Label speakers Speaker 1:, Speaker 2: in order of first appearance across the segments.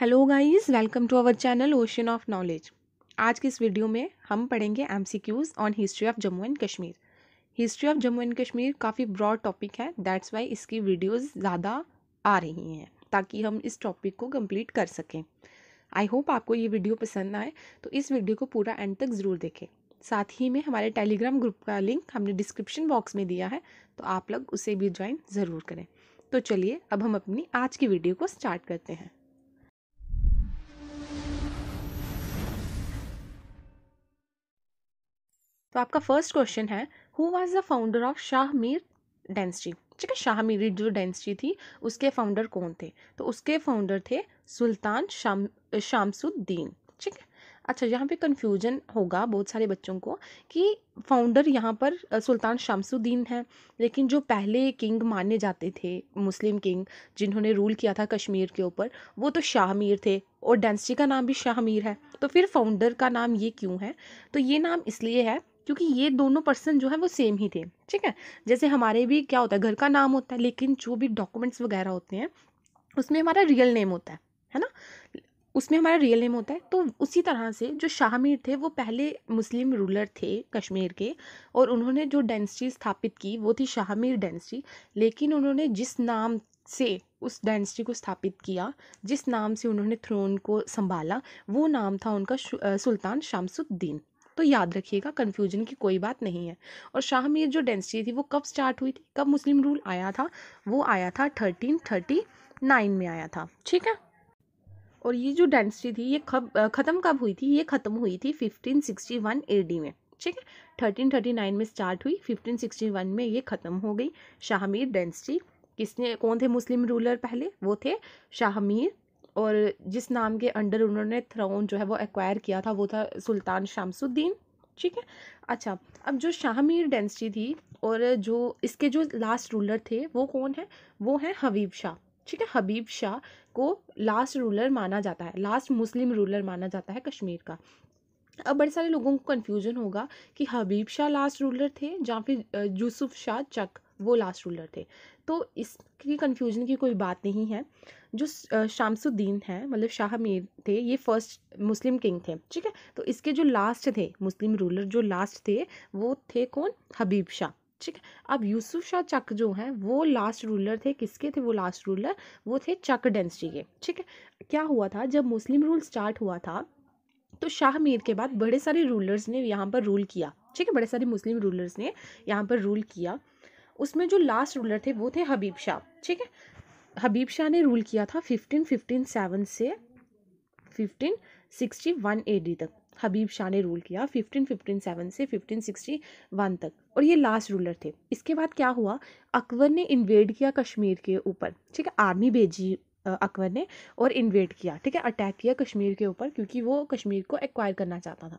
Speaker 1: hello guys welcome to our channel Ocean of Knowledge आज की इस वीडियो में हम पढ़ेंगे M on history of Jammu and Kashmir history of Jammu and Kashmir काफ़ी ब्रॉड टॉपिक है दैट्स वाई इसकी वीडियोस ज़्यादा आ रही हैं ताकि हम इस टॉपिक को कंप्लीट कर सकें आई होप आपको ये वीडियो पसंद आए तो इस वीडियो को पूरा एंड तक ज़रूर देखें साथ ही में हमारे टेलीग्राम ग्रुप का लिंक हमने डिस्क्रिप्शन बॉक्स में दिया है तो आप लोग उसे भी ज्वाइन ज़रूर करें तो चलिए अब हम अपनी आज की वीडियो को स्टार्ट करते हैं तो आपका फर्स्ट क्वेश्चन है who was the founder of Shah Mir dynasty ठीक है शाह मीरी जो डेंसटी थी उसके फाउंडर कौन थे तो उसके फाउंडर थे सुल्तान शाम शामसुद्दीन ठीक है अच्छा यहाँ पे कन्फ्यूजन होगा बहुत सारे बच्चों को कि फाउंडर यहाँ पर सुल्तान शामसुद्दीन है लेकिन जो पहले किंग माने जाते थे मुस्लिम किंग जिन्होंने रूल किया था कश्मीर के ऊपर वो तो शाह मीर थे और डेंसटी का नाम भी शाह मीर है तो फिर फाउंडर का नाम ये क्यों है तो ये नाम इसलिए है क्योंकि ये दोनों पर्सन जो है वो सेम ही थे ठीक है जैसे हमारे भी क्या होता है घर का नाम होता है लेकिन जो भी डॉक्यूमेंट्स वगैरह होते हैं उसमें हमारा रियल नेम होता है है ना उसमें हमारा रियल नेम होता है तो उसी तरह से जो शाहमीर थे वो पहले मुस्लिम रूलर थे कश्मीर के और उन्होंने जो डेंसिटी स्थापित की वो थी शाहमीर डेंसिटी लेकिन उन्होंने जिस नाम से उस डेंसिटी को स्थापित किया जिस नाम से उन्होंने थ्रोन को संभाला वो नाम था उनका सुल्तान शामसुद्दीन तो याद रखिएगा कन्फ्यूजन की कोई बात नहीं है और शाह मीर जो डेंसिटी थी वो कब स्टार्ट हुई थी कब मुस्लिम रूल आया था वो आया था थर्टीन थर्टी नाइन में आया था ठीक है और ये जो डेंसिटी थी ये खब ख़त्म कब हुई थी ये ख़त्म हुई थी fifteen sixty one A D में ठीक है थर्टीन थर्टी नाइन में स्टार्ट हुई फिफ्टीन सिक्सटी वन में ये ख़त्म हो गई शाह मीर डेंसिटी किसने कौन थे मुस्लिम रूलर पहले वो थे शाह मीर और जिस नाम के अंडर उन्होंने थ्रोन जो है वो एक्वायर किया था वो था सुल्तान शामसुद्दीन ठीक है अच्छा अब जो शाहमीर डेंसिटी थी और जो इसके जो लास्ट रूलर थे वो कौन है वो है हबीब शाह ठीक है हबीब शाह को लास्ट रूलर माना जाता है लास्ट मुस्लिम रूलर माना जाता है कश्मीर का अब बड़े सारे लोगों को कन्फ्यूजन होगा कि हबीब शाह लास्ट रूलर थे या फिर यूसुफ शाह चक वो लास्ट रूलर थे तो इसकी कन्फ्यूजन की कोई बात नहीं है जो शामसुद्दीन है मतलब शाह मीर थे ये फर्स्ट मुस्लिम किंग थे ठीक है तो इसके जो लास्ट थे मुस्लिम रूलर जो लास्ट थे वो थे कौन हबीब शाह ठीक है अब यूसुफ शाह चक जो हैं वो लास्ट रूलर थे किसके थे वो लास्ट रूलर वो थे चक डेंसटी के ठीक है क्या हुआ था जब मुस्लिम रूल स्टार्ट हुआ था तो शाह मीर के बाद बड़े सारे रूलर्स ने यहाँ पर रूल किया ठीक है बड़े सारे मुस्लिम रूलर्स ने यहाँ पर रूल किया उसमें जो लास्ट रूलर थे वो थे हबीब शाह ठीक है हबीब शाह ने रूल किया था फिफ्टीन फिफ्टीन सेवन से फिफ्टीन सिक्सटी वन ए तक हबीब शाह ने रूल किया फिफ्टीन फिफ्टीन सेवन से फिफ्टीन सिक्सटी वन तक और ये लास्ट रूलर थे इसके बाद क्या हुआ अकबर ने इन्वेड किया कश्मीर के ऊपर ठीक है आर्मी भेजी अकबर ने और इन्वेड किया ठीक है अटैक किया कश्मीर के ऊपर क्योंकि वो कश्मीर को एक्वायर करना चाहता था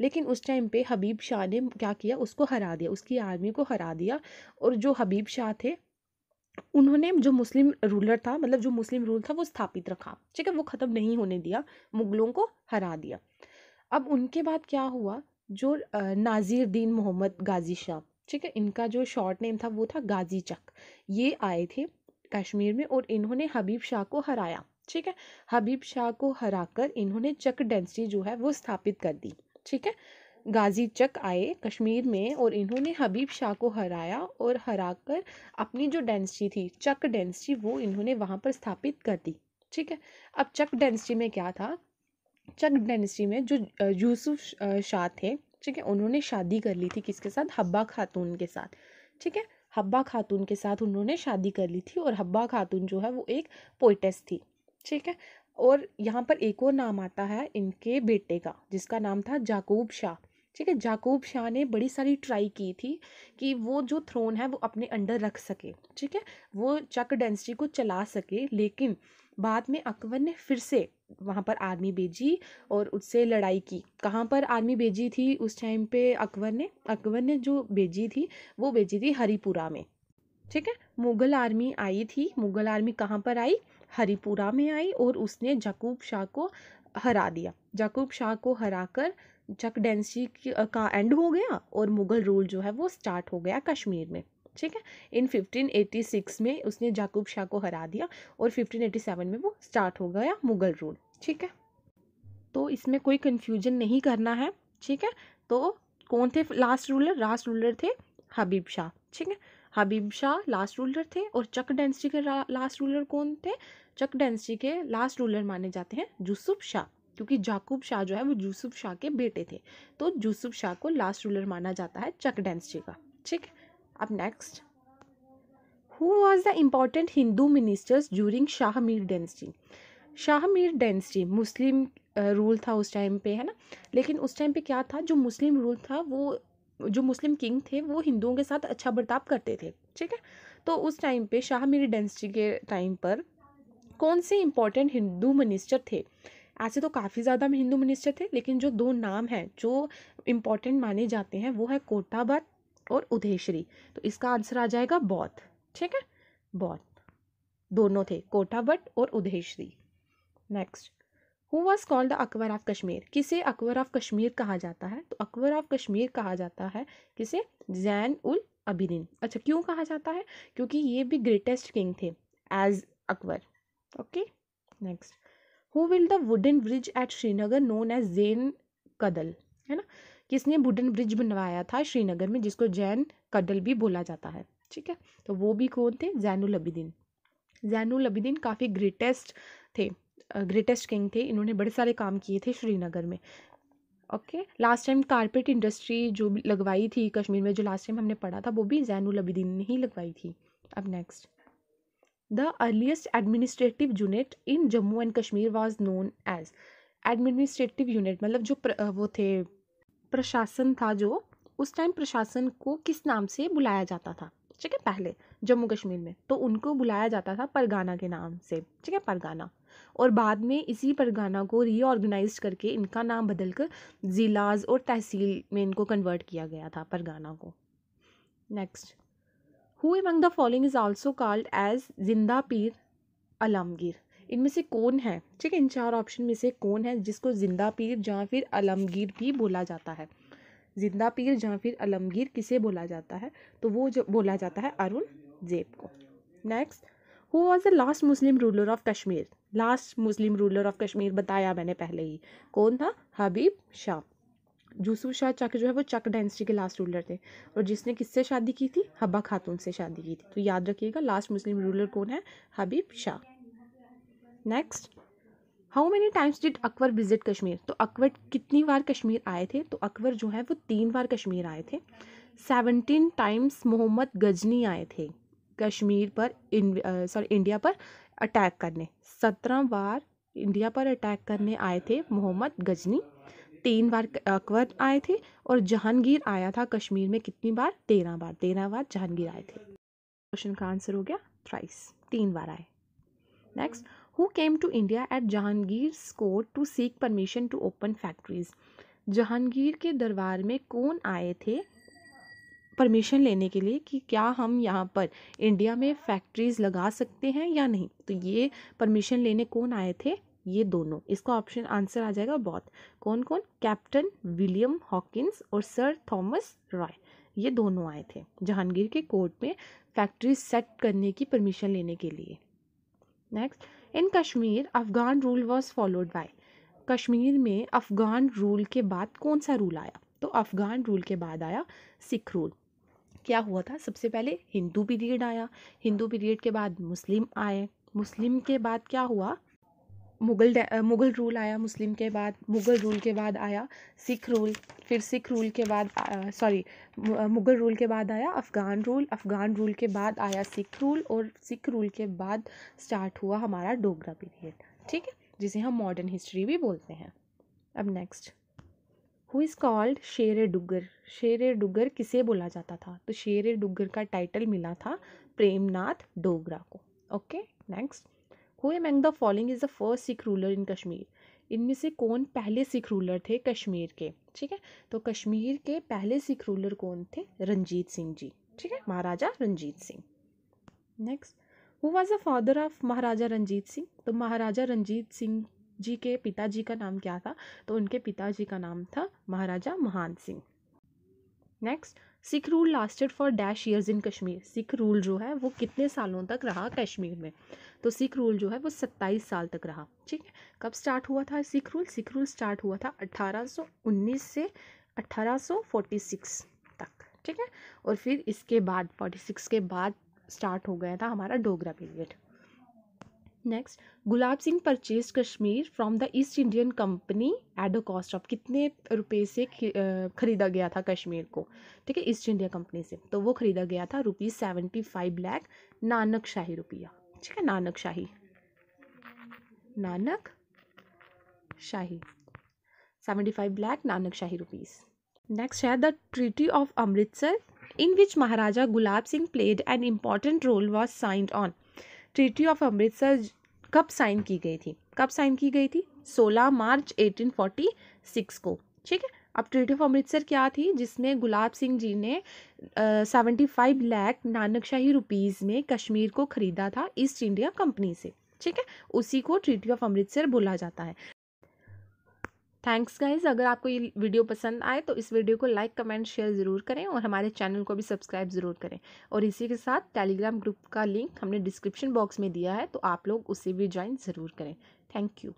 Speaker 1: लेकिन उस टाइम पे हबीब शाह ने क्या किया उसको हरा दिया उसकी आर्मी को हरा दिया और जो हबीब शाह थे उन्होंने जो मुस्लिम रूलर था मतलब जो मुस्लिम रूल था वो स्थापित रखा ठीक है वो ख़त्म नहीं होने दिया मुग़लों को हरा दिया अब उनके बाद क्या हुआ जो नाजीर दीन मोहम्मद गाजी शाह ठीक है इनका जो शॉर्ट नेम था वो था गाजी चक ये आए थे कश्मीर में और इन्होंने हबीब शाह को हराया ठीक है हबीब शाह को हराकर इन्होंने चक डेंसिटी जो है वो स्थापित कर दी ठीक है गाजी चक आए कश्मीर में और इन्होंने हबीब शाह को हराया और हराकर अपनी जो डेंसिटी थी चक डेंसिटी वो इन्होंने वहाँ पर स्थापित कर दी ठीक है अब चक डेंसिटी में क्या था चक डेंसिटी में जो यूसुफ शाह थे ठीक है उन्होंने शादी कर ली थी किसके साथ हब्बा खातून के साथ ठीक है हब्बा खातून के साथ उन्होंने शादी कर ली थी और हब्बा खातून जो है वो एक पोइटेस थी ठीक है और यहाँ पर एक और नाम आता है इनके बेटे का जिसका नाम था जाकूब शाह ठीक है जाकूब शाह ने बड़ी सारी ट्राई की थी कि वो जो थ्रोन है वो अपने अंडर रख सके ठीक है वो चक डेंसिटी को चला सके लेकिन बाद में अकबर ने फिर से वहाँ पर आर्मी भेजी और उससे लड़ाई की कहाँ पर आर्मी भेजी थी उस टाइम पे अकबर ने अकबर ने जो भेजी थी वो भेजी थी हरिपुरा में ठीक है मुग़ल आर्मी आई थी मुग़ल आर्मी कहाँ पर आई हरिपुरा में आई और उसने जकूब शाह को हरा दिया जकूब शाह को हराकर चक डेंसी का एंड हो गया और मुग़ल रूल जो है वो स्टार्ट हो गया कश्मीर में ठीक है इन 1586 में उसने जाकूब शाह को हरा दिया और 1587 में वो स्टार्ट हो गया मुग़ल रूल ठीक है तो इसमें कोई कन्फ्यूजन नहीं करना है ठीक है तो कौन थे लास्ट रूलर लास्ट रूलर थे हबीब शाह ठीक है हबीब शाह लास्ट रूलर थे और चक डेंसी के लास्ट रूलर कौन थे चक डेंसी के लास्ट रूलर माने जाते हैं जूसुफ शाह क्योंकि जाकूब शाह जो है वो यूसुफ शाह के बेटे थे तो यूसुफ शाह को लास्ट रूलर माना जाता है चक डेंस जी का ठीक अब next who was the important Hindu ministers during Shah Mir dynasty Shah Mir dynasty Muslim rule था उस टाइम पे है ना लेकिन उस टाइम पे क्या था जो मुस्लिम रूल था वो जो मुस्लिम किंग थे वो हिंदुओं के साथ अच्छा बर्ताव करते थे ठीक है तो उस टाइम पे शाह मीर डेंसजी के टाइम पर कौन से इम्पॉर्टेंट हिंदू मिनिस्टर थे ऐसे तो काफ़ी ज़्यादा हिंदू मिनिस्टर थे लेकिन जो दो नाम हैं जो इम्पोर्टेंट माने जाते हैं वो है कोटाबत और उधेश्री तो इसका आंसर आ जाएगा बौद्ध ठीक है बौद्ध दोनों थे कोटाबट और उधेशरी next who was called the Akbar of Kashmir किसे अकबर ऑफ कश्मीर कहा जाता है तो अकबर ऑफ कश्मीर कहा जाता है किसे जैन उल अबिदिन अच्छा क्यों कहा जाता है क्योंकि ये भी ग्रेटेस्ट किंग थे as Akbar okay next who विल the wooden bridge at Srinagar known as Zaina Kadal है ना किसने वुडन ब्रिज बनवाया था श्रीनगर में जिसको जैन कदल भी बोला जाता है ठीक है तो वो भी कौन थे जैनुल अबिदीन जैनुल अबिदीन काफ़ी ग्रेटेस्ट थे ग्रेटेस्ट किंग थे इन्होंने बड़े सारे काम किए थे श्रीनगर में okay last time carpet industry जो लगवाई थी कश्मीर में जो लास्ट टाइम हमने पढ़ा था वो भी जैनुल अबिदीन ने ही लगवाई थी अब next the earliest administrative unit in Jammu and Kashmir was known as administrative unit मतलब जो प्र, वो थे प्रशासन था जो उस टाइम प्रशासन को किस नाम से बुलाया जाता था ठीक है पहले जम्मू कश्मीर में तो उनको बुलाया जाता था परगाना के नाम से ठीक है परगाना और बाद में इसी परगाना को रीऑर्गेनाइज करके इनका नाम बदल कर ज़िलाज और तहसील में इनको कन्वर्ट किया गया था परगाना को next who among the following is also called as Zinda Pir अलमगीर इनमें से कौन है ठीक है इन चार ऑप्शन में से कौन है जिसको जिंदा पीर जहाँ फिर अलमगीर भी बोला जाता है जिंदा पीर जहाँ फिर अलमगीर किसे बोला जाता है तो वो जो बोला जाता है अरुण जेब को next who was the last Muslim ruler of Kashmir last Muslim ruler of Kashmir बताया मैंने पहले ही कौन था हबीब शाह यूसुफ शाह चक जो है वो चक डायनेस्टी के लास्ट रूलर थे और जिसने किससे शादी की थी हबा खातून से शादी की थी तो याद रखिएगा लास्ट मुस्लिम रूलर कौन है Habib Shah next how many times did Akbar visit Kashmir तो अकबर कितनी बार कश्मीर आए थे तो अकबर जो है वो तीन बार कश्मीर आए थे सेवनटीन टाइम्स मोहम्मद गजनी आए थे कश्मीर पर सॉरी इंडिया पर अटैक करने सत्रह बार इंडिया पर अटैक करने आए थे मोहम्मद गजनी तीन बार अकबर आए थे और जहांगीर आया था कश्मीर में कितनी बार तेरह बार तेरह बार जहांगीर आए थे क्वेश्चन का आंसर हो गया थ्राइस तीन बार आए next who came to India at Jahangir court to seek permission to open factories Jahangir के दरबार में कौन आए थे परमिशन लेने के लिए कि क्या हम यहाँ पर इंडिया में फैक्ट्रीज़ लगा सकते हैं या नहीं तो ये परमिशन लेने कौन आए थे ये दोनों इसका ऑप्शन आंसर आ जाएगा बहुत कौन कौन कैप्टन विलियम हॉकिंस और सर थॉमस रॉय ये दोनों आए थे जहांगीर के कोर्ट में फैक्ट्री सेट करने की परमिशन लेने के लिए next in Kashmir Afghan rule was followed by Kashmir में अफगान रूल के बाद कौन सा रूल आया तो अफगान रूल के बाद आया सिख रूल क्या हुआ था सबसे पहले हिंदू पीरियड आया हिंदू पीरियड के बाद मुस्लिम आए मुस्लिम के बाद क्या हुआ मुग़ल मुग़ल रूल आया मुस्लिम के बाद मुग़ल रूल के बाद आया सिख रूल फिर सिख रूल के बाद सॉरी मुग़ल रूल के बाद आया अफ़गान रूल अफ़गान रूल के बाद आया सिख रूल और सिख रूल के बाद स्टार्ट हुआ हमारा डोगरा पीरियड ठीक है जिसे हम मॉडर्न हिस्ट्री भी बोलते हैं अब नेक्स्ट हु इज़ कॉल्ड शेर डुगर शेर डुगर किसे बोला जाता था तो शेर डुगर का टाइटल मिला था प्रेमनाथ डोगरा को okay next who among the following is the first Sikh ruler in Kashmir इनमें से कौन पहले सिख रूलर थे कश्मीर के ठीक है तो कश्मीर के पहले सिख रूलर कौन थे रंजीत सिंह जी ठीक है Maharaja Ranjit Singh next who was the father of Maharaja Ranjit Singh तो महाराजा रंजीत सिंह जी के पिताजी का नाम क्या था तो उनके पिताजी का नाम था Maharaja Mahan Singh next Sikh rule lasted for dash years in Kashmir Sikh rule जो है वो कितने सालों तक रहा कश्मीर में तो सिख रूल जो है वो सत्ताईस साल तक रहा ठीक है कब स्टार्ट हुआ था Sikh rule Sikh rule start हुआ था 1819 से 1846 तक ठीक है और फिर इसके बाद 46 के बाद स्टार्ट हो गया था हमारा Dogra period next Gulab Singh purchase Kashmir from the East Indian Company at the cost of कितने रुपए से ख़रीदा गया था कश्मीर को ठीक है ईस्ट इंडिया कंपनी से तो वो ख़रीदा गया था rupees seventy five lakh Nanak Shahi रुपया ठीक है Nanak Shahi Nanak Shahi seventy five lakh Nanak Shahi rupees next है the treaty of Amritsar in which Maharaja Gulab Singh played an important role was signed on treaty of Amritsar कब साइन की गई थी कब साइन की गई थी 16 मार्च 1846 को ठीक है अब ट्रीटी ऑफ अमृतसर क्या थी जिसमें गुलाब सिंह जी ने seventy five lakh Nanakshahi rupees में कश्मीर को ख़रीदा था ईस्ट इंडिया कंपनी से ठीक है उसी को ट्रीटी ऑफ अमृतसर बोला जाता है थैंक्स गाइज अगर आपको ये वीडियो पसंद आए तो इस वीडियो को लाइक कमेंट शेयर ज़रूर करें और हमारे चैनल को भी सब्सक्राइब ज़रूर करें और इसी के साथ टेलीग्राम ग्रुप का लिंक हमने डिस्क्रिप्शन बॉक्स में दिया है तो आप लोग उसे भी ज्वाइन ज़रूर करें थैंक यू